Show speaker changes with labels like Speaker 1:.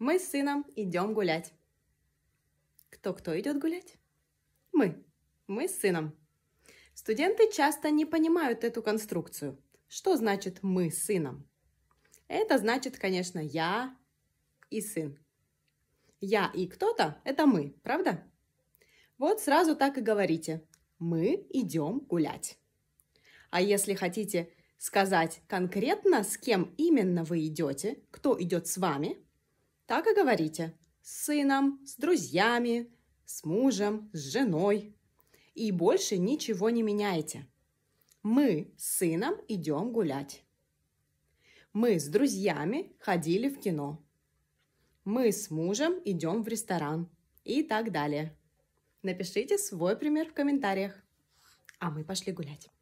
Speaker 1: Мы с сыном идем гулять. Кто-кто идет гулять? Мы. Мы с сыном. Студенты часто не понимают эту конструкцию. Что значит «мы с сыном»? Это значит, конечно, я и сын. Я и кто-то – это мы, правда? Вот сразу так и говорите. Мы идем гулять. А если хотите сказать конкретно, с кем именно вы идете, кто идет с вами – так и говорите. С сыном, с друзьями, с мужем, с женой. И больше ничего не меняете. Мы с сыном идем гулять. Мы с друзьями ходили в кино. Мы с мужем идем в ресторан. И так далее. Напишите свой пример в комментариях. А мы пошли гулять.